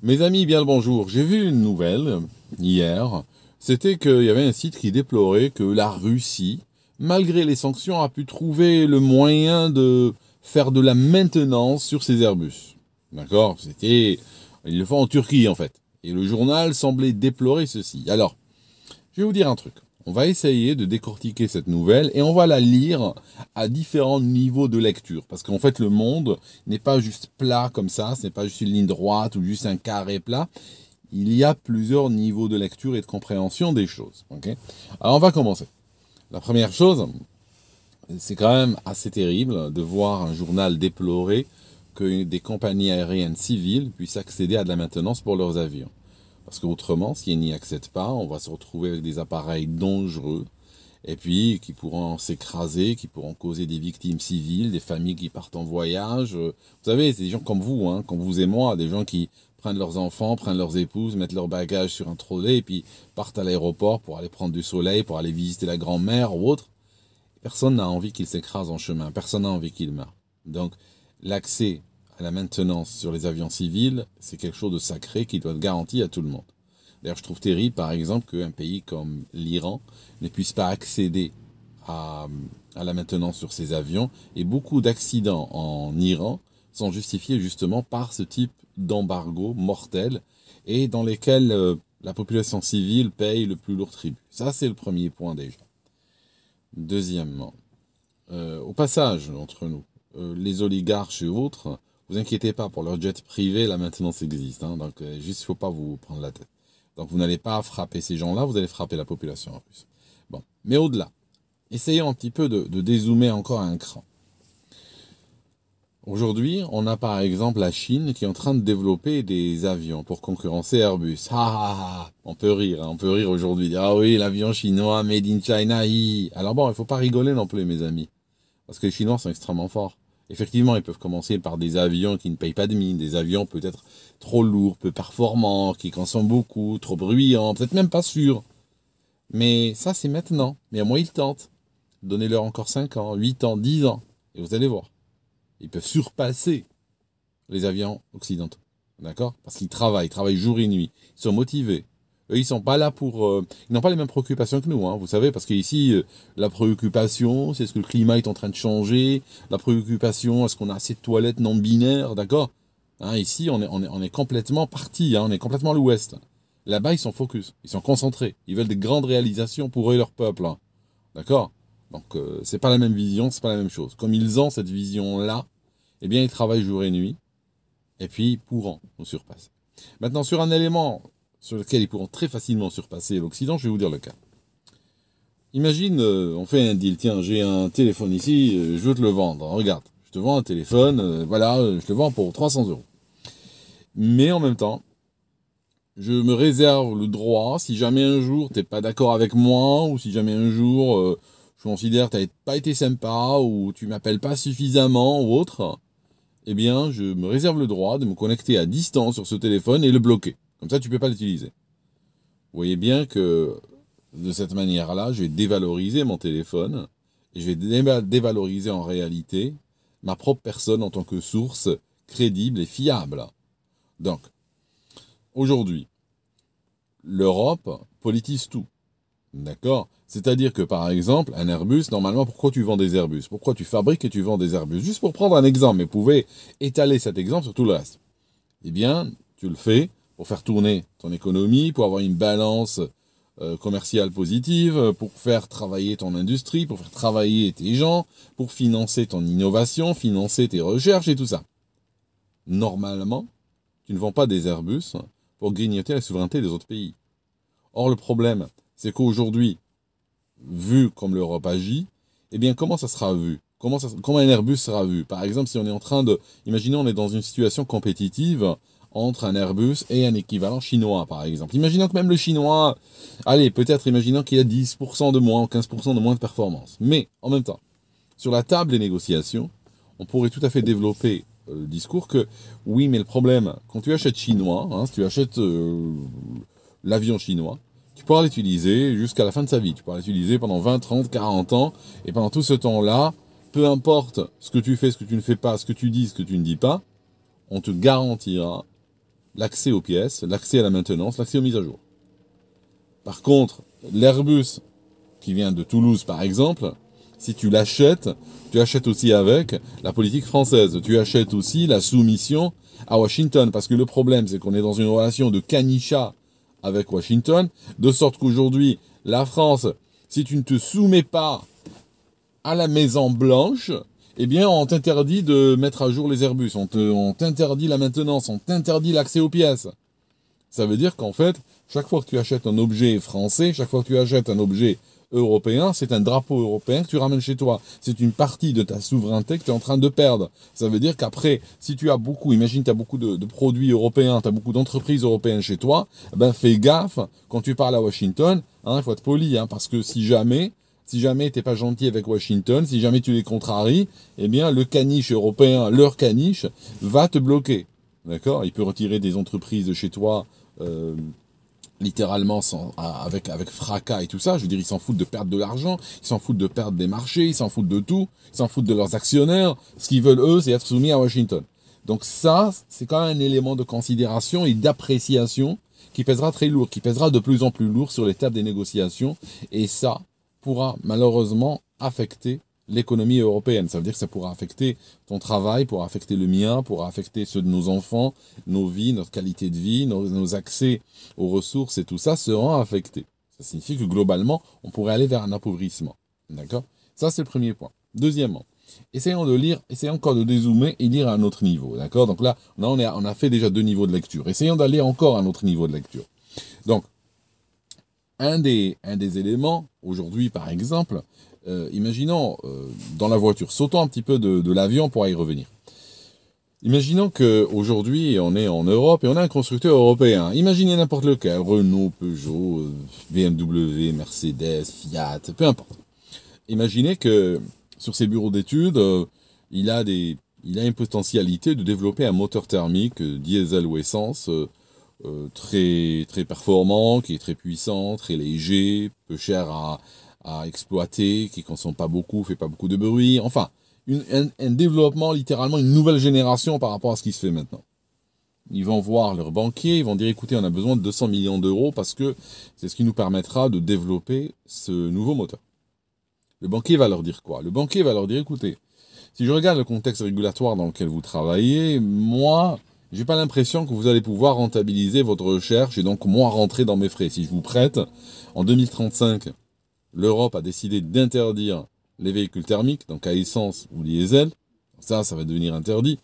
Mes amis, bien le bonjour. J'ai vu une nouvelle euh, hier. C'était qu'il y avait un site qui déplorait que la Russie, malgré les sanctions, a pu trouver le moyen de faire de la maintenance sur ses Airbus. D'accord C'était. Ils le font en Turquie, en fait. Et le journal semblait déplorer ceci. Alors, je vais vous dire un truc. On va essayer de décortiquer cette nouvelle et on va la lire à différents niveaux de lecture. Parce qu'en fait, le monde n'est pas juste plat comme ça, ce n'est pas juste une ligne droite ou juste un carré plat. Il y a plusieurs niveaux de lecture et de compréhension des choses. Alors on va commencer. La première chose, c'est quand même assez terrible de voir un journal déplorer que des compagnies aériennes civiles puissent accéder à de la maintenance pour leurs avions. Parce qu'autrement, si n'y accèdent pas, on va se retrouver avec des appareils dangereux, et puis qui pourront s'écraser, qui pourront causer des victimes civiles, des familles qui partent en voyage. Vous savez, c'est des gens comme vous, hein, comme vous et moi, des gens qui prennent leurs enfants, prennent leurs épouses, mettent leurs bagages sur un trolley, et puis partent à l'aéroport pour aller prendre du soleil, pour aller visiter la grand-mère ou autre. Personne n'a envie qu'ils s'écrasent en chemin, personne n'a envie qu'ils meurent. Donc, l'accès la maintenance sur les avions civils, c'est quelque chose de sacré qui doit être garanti à tout le monde. D'ailleurs, je trouve terrible, par exemple, qu'un pays comme l'Iran ne puisse pas accéder à, la maintenance sur ses avions. Et beaucoup d'accidents en Iran sont justifiés justement par ce type d'embargo mortel et dans lesquels euh, la population civile paye le plus lourd tribut. Ça, c'est le premier point déjà. Deuxièmement, euh, au passage entre nous, euh, les oligarches et autres vous inquiétez pas, pour leur jet privé, la maintenance existe. Hein. donc, euh, juste, il ne faut pas vous prendre la tête. Donc, vous n'allez pas frapper ces gens-là, vous allez frapper la population russe. Bon, mais au-delà, essayons un petit peu de, dézoomer encore un cran. Aujourd'hui, on a par exemple la Chine qui est en train de développer des avions pour concurrencer Airbus. on peut rire, hein. on peut rire aujourd'hui. Ah oui, l'avion chinois made in China. Alors bon, il ne faut pas rigoler non plus, mes amis, parce que les Chinois sont extrêmement forts. Effectivement, ils peuvent commencer par des avions qui ne payent pas de mine, des avions peut-être trop lourds, peu performants, qui consomment beaucoup, trop bruyants, peut-être même pas sûrs. Mais ça, c'est maintenant. Mais à moins, ils tentent. Donnez-leur encore 5 ans, 8 ans, 10 ans, et vous allez voir. Ils peuvent surpasser les avions occidentaux. D'accord Parce qu'ils travaillent, travaillent jour et nuit. Ils sont motivés ils sont pas là pour, euh, ils n'ont pas les mêmes préoccupations que nous, hein, vous savez, parce qu'ici, euh, la préoccupation, c'est ce que le climat est en train de changer, la préoccupation, est-ce qu'on a assez de toilettes non binaires, d'accord hein, Ici, on est, on est, complètement parti, hein, on est complètement à l'ouest. Là-bas, ils sont focus, ils sont concentrés, ils veulent des grandes réalisations pour eux et leur peuple, hein, d'accord Donc, euh, c'est pas la même vision, c'est pas la même chose. Comme ils ont cette vision-là, eh bien, ils travaillent jour et nuit, et puis pourront on surpasse. Maintenant, sur un élément sur lequel ils pourront très facilement surpasser l'Occident, je vais vous dire le cas. Imagine, euh, on fait un deal, tiens, j'ai un téléphone ici, euh, je veux te le vendre, regarde, je te vends un téléphone, euh, voilà, je te le vends pour 300 euros. Mais en même temps, je me réserve le droit, si jamais un jour tu t'es pas d'accord avec moi, ou si jamais un jour je considère que n'as pas été sympa, ou tu m'appelles pas suffisamment, ou autre, eh bien, je me réserve le droit de me connecter à distance sur ce téléphone et le bloquer. Comme ça, tu ne peux pas l'utiliser. Vous voyez bien que de cette manière-là, je vais dévaloriser mon téléphone et je vais dévaloriser en réalité ma propre personne en tant que source crédible et fiable. Donc, aujourd'hui, l'Europe politise tout. D'accord C'est-à-dire que par exemple, un Airbus, normalement, pourquoi tu vends des Airbus Pourquoi tu fabriques et tu vends des Airbus Juste pour prendre un exemple, mais vous pouvez étaler cet exemple sur tout le reste. Eh bien, tu le fais pour faire tourner ton économie, pour avoir une balance euh, commerciale positive, euh, pour faire travailler ton industrie, pour faire travailler tes gens, pour financer ton innovation, financer tes recherches et tout ça. Normalement, tu ne vends pas des Airbus pour grignoter la souveraineté des autres pays. Or, le problème, c'est qu'aujourd'hui, vu comme l'Europe agit, eh bien, comment ça sera vu comment, un Airbus sera vu Par exemple, si on est en train de... Imaginons, on est dans une situation compétitive entre un Airbus et un équivalent chinois, par exemple. Imaginons que même le chinois, allez, peut-être imaginons qu'il a 10% de moins, 15% de moins de performance. Mais en même temps, sur la table des négociations, on pourrait tout à fait développer euh, le discours que oui, mais le problème, quand tu achètes chinois, hein, si tu achètes euh, l'avion chinois, tu pourras l'utiliser jusqu'à la fin de sa vie. Tu pourras l'utiliser pendant 20, 30, 40 ans. Et pendant tout ce temps-là, peu importe ce que tu fais, ce que tu ne fais pas, ce que tu dis, ce que tu ne dis pas, on te garantira l'accès aux pièces, l'accès à la maintenance, l'accès aux mises à jour. Par contre, l'Airbus qui vient de Toulouse par exemple, si tu l'achètes, tu achètes aussi avec la politique française, tu achètes aussi la soumission à Washington, parce que le problème c'est qu'on est dans une relation de canicha avec Washington, de sorte qu'aujourd'hui, la France, si tu ne te soumets pas à la Maison Blanche, eh bien, on t'interdit de mettre à jour les Airbus, on t'interdit la maintenance, on t'interdit l'accès aux pièces. Ça veut dire qu'en fait, chaque fois que tu achètes un objet français, chaque fois que tu achètes un objet européen, c'est un drapeau européen que tu ramènes chez toi. C'est une partie de ta souveraineté que tu es en train de perdre. Ça veut dire qu'après, si tu as beaucoup, imagine tu as beaucoup de, produits européens, tu as beaucoup d'entreprises européennes chez toi, eh ben fais gaffe quand tu parles à Washington, il hein, faut être poli, hein, parce que si jamais si jamais t'es pas gentil avec Washington, si jamais tu les contraries, eh bien le caniche européen, leur caniche, va te bloquer. D'accord Il peut retirer des entreprises de chez toi. Euh, littéralement sans, avec, avec fracas et tout ça. Je veux dire, ils s'en foutent de perdre de l'argent, ils s'en foutent de perdre des marchés, ils s'en foutent de tout, ils s'en foutent de leurs actionnaires. Ce qu'ils veulent, eux, c'est être soumis à Washington. Donc ça, c'est quand même un élément de considération et d'appréciation qui pèsera très lourd, qui pèsera de plus en plus lourd sur les tables des négociations. Et ça, pourra malheureusement affecter l'économie européenne. Ça veut dire que ça pourra affecter ton travail, pourra affecter le mien, pourra affecter ceux de nos enfants, nos vies, notre qualité de vie, nos, accès aux ressources et tout ça seront affectés. Ça signifie que globalement, on pourrait aller vers un appauvrissement. D'accord Ça, c'est le premier point. Deuxièmement, essayons de lire, essayons encore de dézoomer et lire à un autre niveau. D'accord Donc là, on a, on a fait déjà deux niveaux de lecture. Essayons d'aller encore à un autre niveau de lecture. Donc, un des, éléments, aujourd'hui par exemple, euh, imaginons euh, dans la voiture, sautons un petit peu de, l'avion pour y revenir. Imaginons qu'aujourd'hui on est en Europe et on a un constructeur européen. Imaginez n'importe lequel, Renault, Peugeot, BMW, Mercedes, Fiat, peu importe. Imaginez que sur ses bureaux d'études, euh, il a des il a une potentialité de développer un moteur thermique diesel ou essence euh, très très performant, qui est très puissant, très léger, peu cher à, exploiter, qui consomme pas beaucoup, fait pas beaucoup de bruit. Enfin, un, un, développement littéralement une nouvelle génération par rapport à ce qui se fait maintenant. Ils vont voir leurs banquiers, ils vont dire écoutez, on a besoin de 200 millions d'euros parce que c'est ce qui nous permettra de développer ce nouveau moteur. Le banquier va leur dire quoi Le banquier va leur dire écoutez, si je regarde le contexte régulatoire dans lequel vous travaillez, moi, j'ai pas l'impression que vous allez pouvoir rentabiliser votre recherche et donc moi rentrer dans mes frais. Si je vous prête, en 2035, l'Europe a décidé d'interdire les véhicules thermiques, donc à essence ou diesel. Ça, ça va devenir interdit.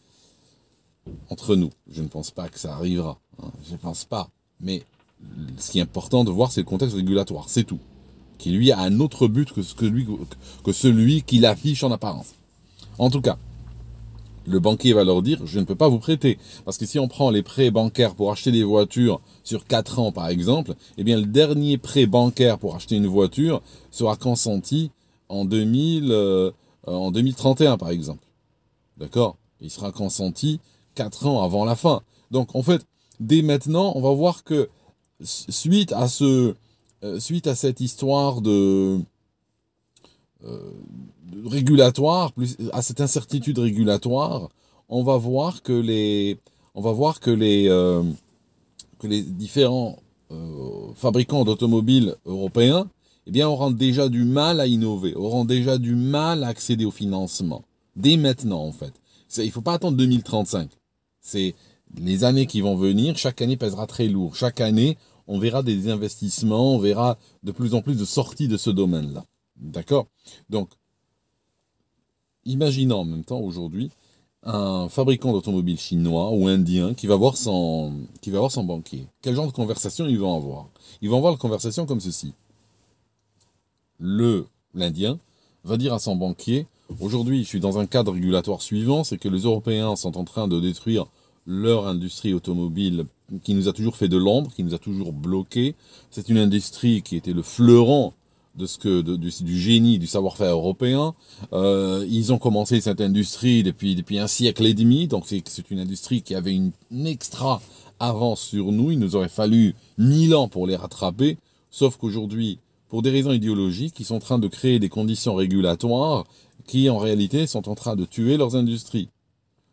Entre nous, je ne pense pas que ça arrivera. Hein. Je ne pense pas. Mais ce qui est important de voir, c'est le contexte régulatoire. C'est tout. Qui lui a un autre but que que celui qu'il affiche en apparence. En tout cas, le banquier va leur dire je ne peux pas vous prêter. Parce que si on prend les prêts bancaires pour acheter des voitures sur 4 ans par exemple, eh bien le dernier prêt bancaire pour acheter une voiture sera consenti en, 2000, euh, en 2031 par exemple. D'accord Il sera consenti 4 ans avant la fin. Donc en fait, dès maintenant, on va voir que suite à ce euh, suite à cette histoire de euh, régulatoire, plus, à cette incertitude régulatoire, on va voir que les, on va voir que les, euh, que les différents euh, fabricants d'automobiles européens, eh bien, auront déjà du mal à innover, auront déjà du mal à accéder au financement. Dès maintenant, en fait. Il ne faut pas attendre 2035. C'est les années qui vont venir, chaque année pèsera très lourd. Chaque année, on verra des investissements, on verra de plus en plus de sorties de ce domaine-là. D'accord Donc, imaginons en même temps aujourd'hui un fabricant d'automobiles chinois ou indien qui va, voir son, qui va voir son banquier. Quel genre de conversation ils vont avoir Ils vont avoir la conversation comme ceci. Le l'Indien va dire à son banquier, aujourd'hui je suis dans un cadre régulatoire suivant, c'est que les Européens sont en train de détruire leur industrie automobile qui nous a toujours fait de l'ombre, qui nous a toujours bloqué. C'est une industrie qui était le fleuron de ce que du, génie, du savoir-faire européen. Euh, ils ont commencé cette industrie depuis depuis un siècle et demi, donc c'est une industrie qui avait une, extra avance sur nous. Il nous aurait fallu mille ans pour les rattraper, sauf qu'aujourd'hui, pour des raisons idéologiques, ils sont en train de créer des conditions régulatoires qui en réalité sont en train de tuer leurs industries.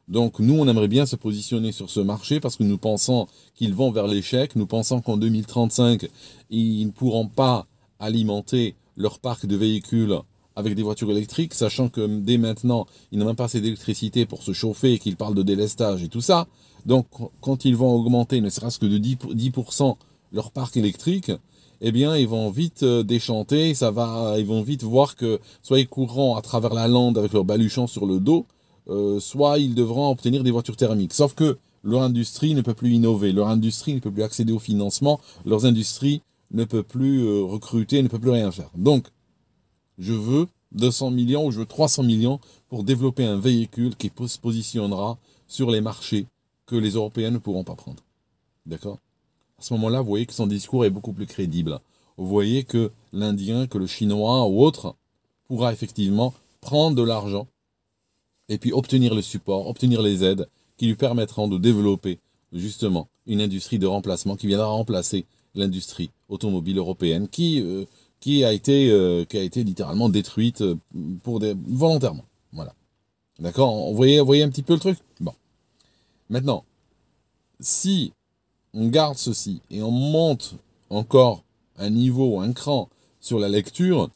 Donc nous, on aimerait bien se positionner sur ce marché parce que nous pensons qu'ils vont vers l'échec, nous pensons qu'en 2035, ils ne pourront pas alimenter leur parc de véhicules avec des voitures électriques, sachant que dès maintenant, ils n'ont même pas assez d'électricité pour se chauffer et qu'ils parlent de délestage et tout ça. Donc, quand ils vont augmenter, ne serait-ce que de 10%, leur parc électrique, eh bien, ils vont vite euh, déchanter, ça va, ils vont vite voir que soit ils courront à travers la lande avec leur baluchon sur le dos, euh, soit ils devront obtenir des voitures thermiques. Sauf que leur industrie ne peut plus innover, leur industrie ne peut plus accéder au financement, leurs industries ne peut plus euh, recruter, ne peut plus rien faire. Donc, je veux 200 millions ou je veux 300 millions pour développer un véhicule qui se positionnera sur les marchés que les Européens ne pourront pas prendre. D'accord À ce moment-là, vous voyez que son discours est beaucoup plus crédible. Vous voyez que l'Indien, que le Chinois ou autre pourra effectivement prendre de l'argent et puis obtenir le support, obtenir les aides qui lui permettront de développer justement une industrie de remplacement qui viendra remplacer l'industrie automobile européenne qui, euh, qui, a été, euh, qui a été littéralement détruite euh, pour des, volontairement. Voilà. D'accord on voyez un petit peu le truc Bon. Maintenant, si on garde ceci et on monte encore un niveau, un cran sur la lecture,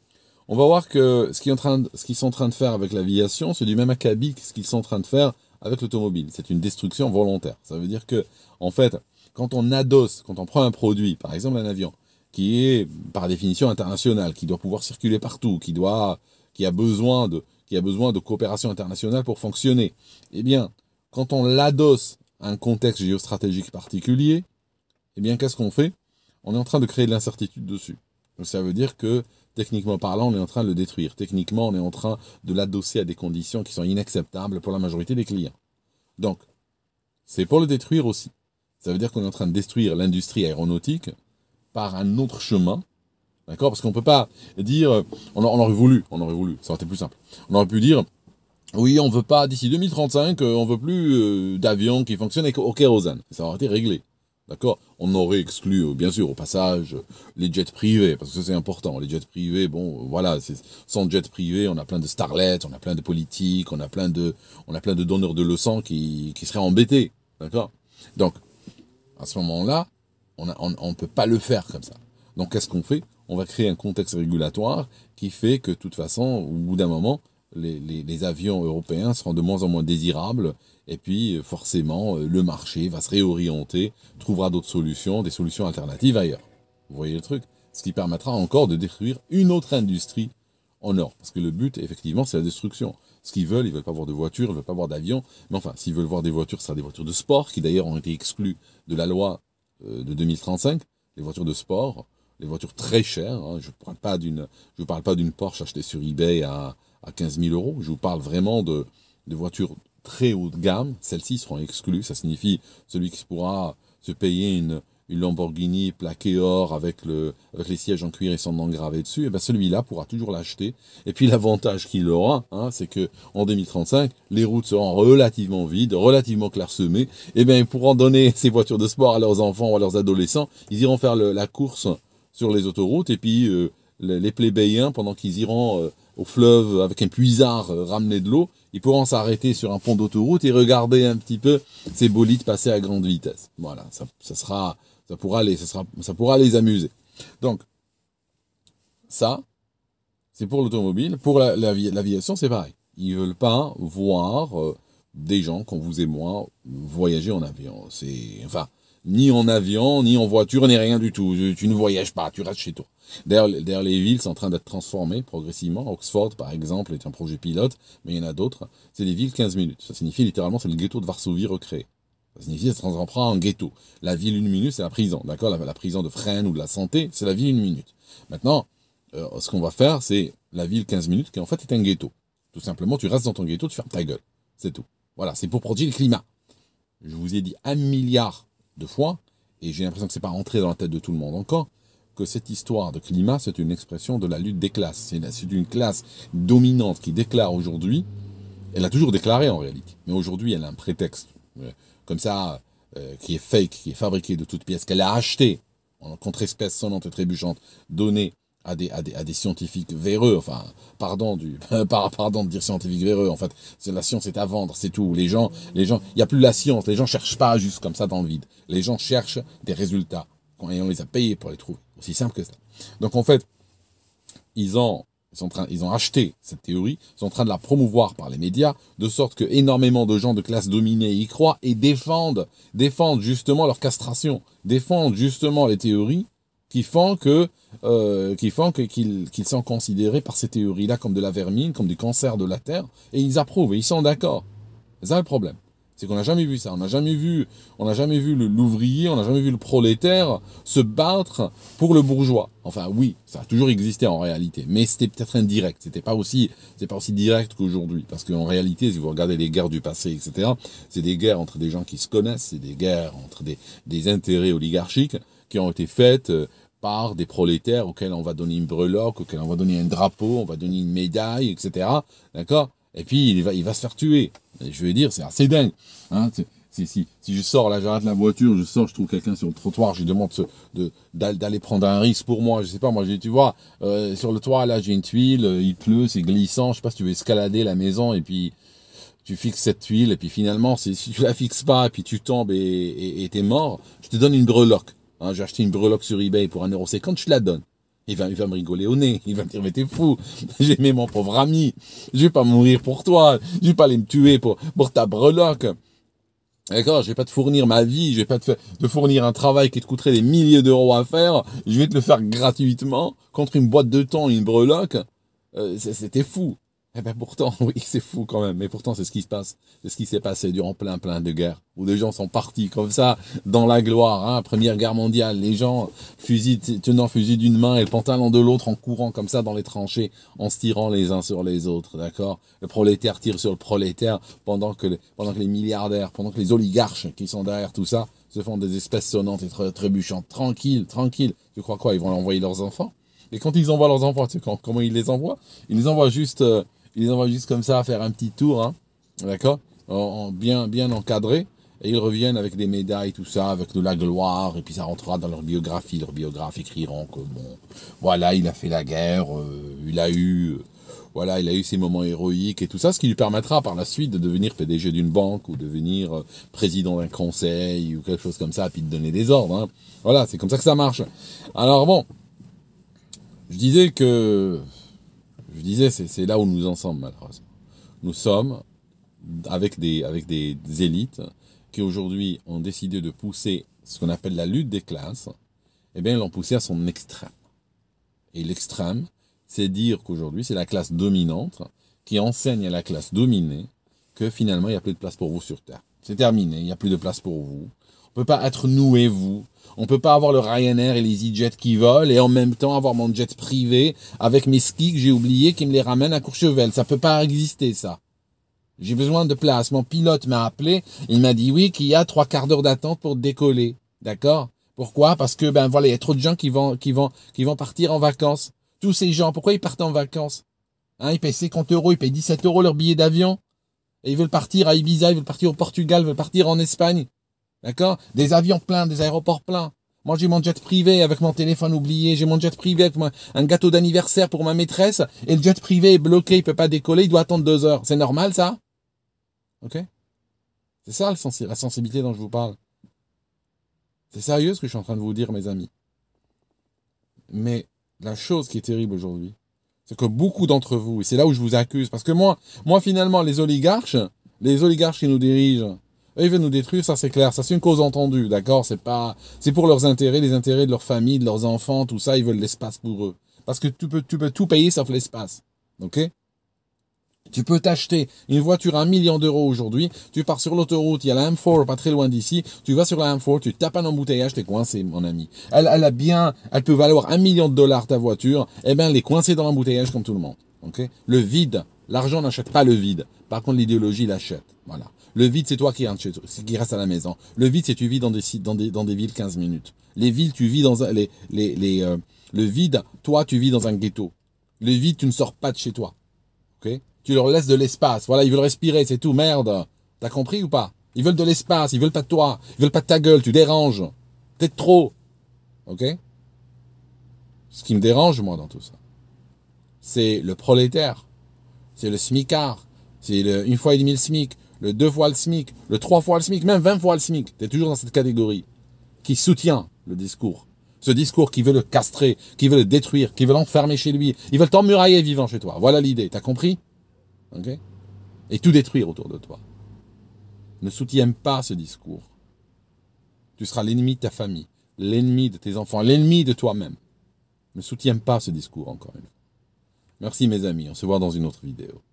on va voir que ce qu'ils sont en train de faire avec l'aviation, c'est du même acabit que ce qu'ils sont en train de faire avec l'automobile. C'est une destruction volontaire. Ça veut dire que, en fait, quand on adosse, quand on prend un produit, par exemple un avion, qui est par définition international, qui doit pouvoir circuler partout, qui doit, qui a besoin de, qui a besoin de coopération internationale pour fonctionner, eh bien, quand on l'adosse à un contexte géostratégique particulier, eh bien, qu'est-ce qu'on fait On est en train de créer de l'incertitude dessus. ça veut dire que Techniquement parlant, on est en train de le détruire. Techniquement, on est en train de l'adosser à des conditions qui sont inacceptables pour la majorité des clients. Donc, c'est pour le détruire aussi. Ça veut dire qu'on est en train de détruire l'industrie aéronautique par un autre chemin. D'accord Parce qu'on ne peut pas dire. On, aurait voulu, on aurait voulu, ça aurait été plus simple. On aurait pu dire oui, on ne veut pas, d'ici 2035, euh, on ne veut plus euh, d'avions qui fonctionnent au kérosène. Ça aurait été réglé. D'accord On aurait exclu, euh, bien sûr, au passage, les jets privés, parce que c'est important. Les jets privés, bon, voilà, sans jets privés, on a plein de starlets, on a plein de politiques, on a plein de, on a plein de donneurs de leçons qui, qui seraient embêtés. D'accord Donc, à ce moment-là, on ne peut pas le faire comme ça. Donc qu'est-ce qu'on fait On va créer un contexte régulatoire qui fait que, de toute façon, au bout d'un moment, les, les, avions européens seront de moins en moins désirables. Et puis, forcément, euh, le marché va se réorienter, trouvera d'autres solutions, des solutions alternatives ailleurs. Vous voyez le truc Ce qui permettra encore de détruire une autre industrie en or. Parce que le but, effectivement, c'est la destruction. Ce qu'ils veulent, ils veulent pas voir de voitures, ils veulent pas voir d'avions. Mais enfin, s'ils veulent voir des voitures, ce sera des voitures de sport, qui d'ailleurs ont été exclues de la loi euh, de 2035. Les voitures de sport, les voitures très chères. Hein. Je ne parle, parle pas d'une Porsche achetée sur eBay à, à 15 000 euros. Je vous parle vraiment de, de voitures très haut de gamme. Celles-ci seront exclues. Ça signifie celui qui pourra se payer une, une Lamborghini plaquée or avec, le, avec les sièges en cuir et son nom gravé dessus, et eh ben celui-là pourra toujours l'acheter. Et puis l'avantage qu'il aura, hein, c'est que en 2035, les routes seront relativement vides, relativement clairsemées. Et eh bien ils pourront donner ces voitures de sport à leurs enfants ou à leurs adolescents. Ils iront faire la course sur les autoroutes et puis euh, les, plébéiens, pendant qu'ils iront euh, au fleuve avec un puisard euh, ramener de l'eau, ils pourront s'arrêter sur un pont d'autoroute et regarder un petit peu ces bolides passer à grande vitesse. Voilà, ça, ça sera ça pourra les, ça sera, ça pourra les amuser. Donc, ça, c'est pour l'automobile. Pour l'aviation, c'est pareil. Ils veulent pas voir euh, des gens qu'on vous et moi voyager en avion. C'est, enfin, ni en avion, ni en voiture, ni rien du tout. Tu, ne voyages pas, tu restes chez toi. D'ailleurs, les villes sont en train d'être transformées progressivement. Oxford, par exemple, est un projet pilote, mais il y en a d'autres. C'est des villes 15 minutes. Ça signifie littéralement, c'est le ghetto de Varsovie recréé. Ça signifie ça se transformera en ghetto. La ville une minute, c'est la prison, d'accord la, prison de freine ou de la santé, c'est la ville une minute. Maintenant, euh, ce qu'on va faire, c'est la ville 15 minutes, qui en fait est un ghetto. Tout simplement, tu restes dans ton ghetto, tu fermes ta gueule. C'est tout. Voilà, c'est pour produire le climat. Je vous ai dit un milliard de fois, et j'ai l'impression que c'est pas rentré dans la tête de tout le monde encore, que cette histoire de climat, c'est une expression de la lutte des classes. C'est une classe dominante qui déclare aujourd'hui, elle a toujours déclaré en réalité, mais aujourd'hui elle a un prétexte comme ça, euh, qui est fake, qui est fabriqué de toutes pièces, qu'elle a acheté en contre-espèce sonnante et trébuchante, donnée à des, à des, scientifiques véreux, enfin, pardon, du, pardon de dire scientifiques véreux, en fait, la science est à vendre, c'est tout. Les gens, les gens, il n'y a plus la science, les gens ne cherchent pas juste comme ça dans le vide. Les gens cherchent des résultats, et on les a payés pour les trouver. Aussi simple que ça. Donc en fait, ils ont ils, sont en train, ils ont acheté cette théorie, ils sont en train de la promouvoir par les médias, de sorte que énormément de gens de classe dominée y croient et défendent, défendent justement leur castration, défendent justement les théories qui font que euh, qui font qu'ils sont considérés par ces théories-là comme de la vermine, comme du cancer de la terre, et ils approuvent, et ils sont d'accord. C'est ça le problème. C'est qu'on n'a jamais vu ça. On n'a jamais vu, on n'a jamais vu l'ouvrier, on n'a jamais vu le prolétaire se battre pour le bourgeois. Enfin, oui, ça a toujours existé en réalité, mais c'était peut-être indirect. C'était pas aussi, c'est pas aussi direct qu'aujourd'hui, parce qu'en réalité, si vous regardez les guerres du passé, etc., c'est des guerres entre des gens qui se connaissent, c'est des guerres entre des, des intérêts oligarchiques qui ont été faites euh, par des prolétaires auxquels on va donner une breloque, auxquels on va donner un drapeau, on va donner une médaille, etc. D'accord et puis il va, il va se faire tuer. je veux dire, c'est assez dingue. Hein, si, si, si je sors, là j'arrête la voiture, je sors, je trouve quelqu'un sur le trottoir, je lui demande d'aller prendre un risque pour moi, je sais pas, moi j'ai, tu vois, euh, sur le toit là j'ai une tuile, euh, il pleut, c'est glissant, je sais pas si tu veux escalader la maison et puis tu fixes cette tuile et puis finalement si tu la fixes pas et puis tu tombes et t'es mort, je te donne une breloque. Hein. j'ai acheté une breloque sur eBay pour 1,50€, je te la donne. Il va, il va me rigoler au nez. Il va me dire, mais t'es fou. aimé mon pauvre ami. Je vais pas mourir pour toi. Je vais pas aller me tuer pour, pour ta breloque. D'accord, je vais pas te fournir ma vie, je vais pas te, te fournir un travail qui te coûterait des milliers d'euros à faire, je vais te le faire gratuitement contre une boîte de temps, une breloque. Euh, C'était fou. Eh bien pourtant, oui, c'est fou quand même, mais pourtant c'est ce qui se passe, c'est ce qui s'est passé durant plein plein de guerres, où des gens sont partis comme ça, dans la gloire, hein, Première Guerre mondiale, les gens fusil, tenant fusil d'une main et le pantalon de l'autre en courant comme ça dans les tranchées, en se tirant les uns sur les autres, d'accord Le prolétaire tire sur le prolétaire pendant que, les, pendant que les milliardaires, pendant que les oligarches qui sont derrière tout ça, se font des espèces sonnantes et trébuchantes, tranquille, tranquille, tu crois quoi, ils vont envoyer leurs enfants et quand ils envoient leurs enfants, tu comment ils les envoient Ils les envoient juste euh, ils envoient juste comme ça faire un petit tour, hein. d'accord Bien, bien encadré. Et ils reviennent avec des médailles, tout ça, avec de la gloire, et puis ça rentrera dans leur biographie. leur biographe, écriront que, bon, voilà, il a fait la guerre, euh, il a eu, euh, voilà, il a eu ses moments héroïques et tout ça, ce qui lui permettra par la suite de devenir PDG d'une banque ou devenir euh, président d'un conseil ou quelque chose comme ça, puis de donner des ordres. Hein. Voilà, c'est comme ça que ça marche. Alors bon, je disais que je disais, c'est là où nous en sommes, malheureusement. Nous sommes avec des, élites qui aujourd'hui ont décidé de pousser ce qu'on appelle la lutte des classes, et eh bien, ils l'ont poussé à son extrême. Et l'extrême, c'est dire qu'aujourd'hui, c'est la classe dominante qui enseigne à la classe dominée que finalement, il n'y a plus de place pour vous sur Terre. C'est terminé, il n'y a plus de place pour vous. On peut pas être nous et vous. On peut pas avoir le Ryanair et les E-Jet qui volent et en même temps avoir mon jet privé avec mes skis que j'ai oublié qui me les ramènent à Courchevel. Ça peut pas exister, ça. J'ai besoin de place. Mon pilote m'a appelé. Il m'a dit oui qu'il y a trois quarts d'heure d'attente pour décoller. D'accord? Pourquoi? Parce que, ben voilà, il y a trop de gens qui vont, qui vont, qui vont partir en vacances. Tous ces gens, pourquoi ils partent en vacances? Hein, ils payent 50 euros, ils payent 17 euros leur billet d'avion. Et ils veulent partir à Ibiza, ils veulent partir au Portugal, ils veulent partir en Espagne. D'accord Des avions pleins, des aéroports pleins. Moi, j'ai mon jet privé avec mon téléphone oublié. J'ai mon jet privé avec un gâteau d'anniversaire pour ma maîtresse. Et le jet privé est bloqué. Il peut pas décoller. Il doit attendre deux heures. C'est normal, ça? Ok? C'est ça, la sensibilité dont je vous parle. C'est sérieux ce que je suis en train de vous dire, mes amis. Mais la chose qui est terrible aujourd'hui, c'est que beaucoup d'entre vous, et c'est là où je vous accuse, parce que moi, moi, finalement, les oligarches, les oligarches qui nous dirigent, ils veulent nous détruire, ça c'est clair. Ça c'est une cause entendue, d'accord C'est pas, c'est pour leurs intérêts, les intérêts de leur famille, de leurs enfants, tout ça. Ils veulent l'espace pour eux. Parce que tu peux, tu peux tout payer sauf l'espace. Ok tu peux t'acheter une voiture à un million d'euros aujourd'hui, tu pars sur l'autoroute, il y a la M4 pas très loin d'ici, tu vas sur la M4, tu tapes un embouteillage, t'es coincé, mon ami. Elle, elle a bien, elle peut valoir un million de dollars ta voiture, eh ben, elle est coincée dans l'embouteillage comme tout le monde. ok le vide, l'argent n'achète pas le vide. Par contre, l'idéologie l'achète. Voilà. Le vide, c'est toi qui rentre chez toi, qui reste à la maison. Le vide, c'est tu vis dans des, dans des, dans des villes 15 minutes. Les villes, tu vis dans les, les, les euh, le vide, toi, tu vis dans un ghetto. Le vide, tu ne sors pas de chez toi. Ok Tu leur laisses de l'espace. Voilà, ils veulent respirer, c'est tout. Merde. T'as compris ou pas Ils veulent de l'espace, ils veulent pas de toi, ils veulent pas de ta gueule, tu déranges. T'es trop. Ok Ce qui me dérange, moi, dans tout ça, c'est le prolétaire, c'est le smicard, c'est le une fois et demi le smic, le deux fois le SMIC, le trois fois le SMIC, même 20 fois le SMIC, tu es toujours dans cette catégorie, qui soutient le discours. Ce discours qui veut le castrer, qui veut le détruire, qui veut l'enfermer chez lui. Ils veulent t'emmurailler vivant chez toi. Voilà l'idée, t'as compris OK Et tout détruire autour de toi. Ne soutiens pas ce discours. Tu seras l'ennemi de ta famille, l'ennemi de tes enfants, l'ennemi de toi-même. Ne soutiens pas ce discours encore une fois. Merci mes amis, on se voit dans une autre vidéo.